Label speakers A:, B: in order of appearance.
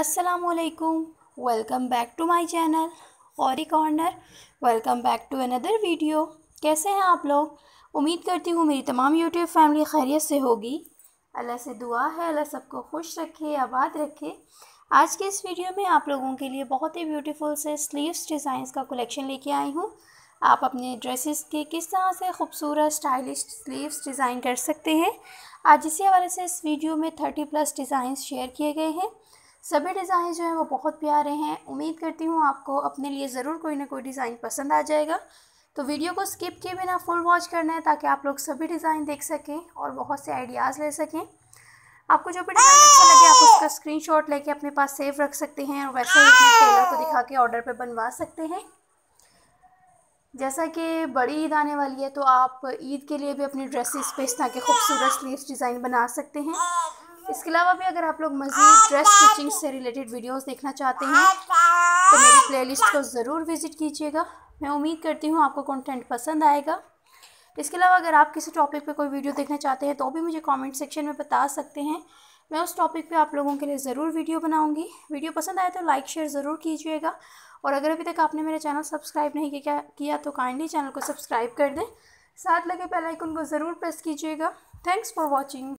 A: असलकुम welcome back to my channel Gauri corner welcome back to another video कैसे हैं आप लोग उम्मीद करती हूँ मेरी तमाम यूट्यूब फैमिली खैरियत से होगी अल्लाह से दुआ है अल्लाह सबको खुश रखे आबाद रखे आज के इस वीडियो में आप लोगों के लिए बहुत ही ब्यूटीफुल से स्लीव्स डिज़ाइंस का कलेक्शन लेके आई हूँ आप अपने ड्रेसेस के किस तरह से खूबसूरत स्टाइलिश स्लीव्स डिज़ाइन कर सकते हैं आज इसी हवाले से इस वीडियो में थर्टी प्लस डिज़ाइंस शेयर किए गए हैं सभी डिज़ाइन जो हैं वो बहुत प्यारे हैं उम्मीद करती हूँ आपको अपने लिए ज़रूर कोई ना कोई डिज़ाइन पसंद आ जाएगा तो वीडियो को स्किप किए बिना फुल वॉच करना है ताकि आप लोग सभी डिज़ाइन देख सकें और बहुत से आइडियाज़ ले सकें आपको जो भी डिज़ाइन अच्छा लगे आप उसका स्क्रीनशॉट लेके अपने पास सेव रख सकते हैं और वैसे ही अपने टेलर को दिखा के ऑर्डर पर बनवा सकते हैं जैसा कि बड़ी ईद आने वाली है तो आप ईद के लिए भी अपनी ड्रेसेस पे इस तरह के खूबसूरत स्लीव्स डिज़ाइन बना सकते हैं इसके अलावा भी अगर आप लोग मज़ीद ड्रेस स्टिचिंग से रिलेटेड वीडियोस देखना चाहते हाँ, हैं तो मेरी प्लेलिस्ट को ज़रूर विज़िट कीजिएगा मैं उम्मीद करती हूँ आपको कंटेंट पसंद आएगा इसके अलावा अगर आप किसी टॉपिक पे कोई वीडियो देखना चाहते हैं तो भी मुझे कमेंट सेक्शन में बता सकते हैं मैं उस टॉपिक पे आप लोगों के लिए ज़रूर वीडियो बनाऊँगी वीडियो पसंद आए तो लाइक शेयर ज़रूर कीजिएगा और अगर अभी तक आपने मेरा चैनल सब्सक्राइब नहीं किया किया तो काइंडली चैनल को सब्सक्राइब कर दें साथ लगे बेल आइकन को ज़रूर प्रेस कीजिएगा थैंक्स फॉर वॉचिंग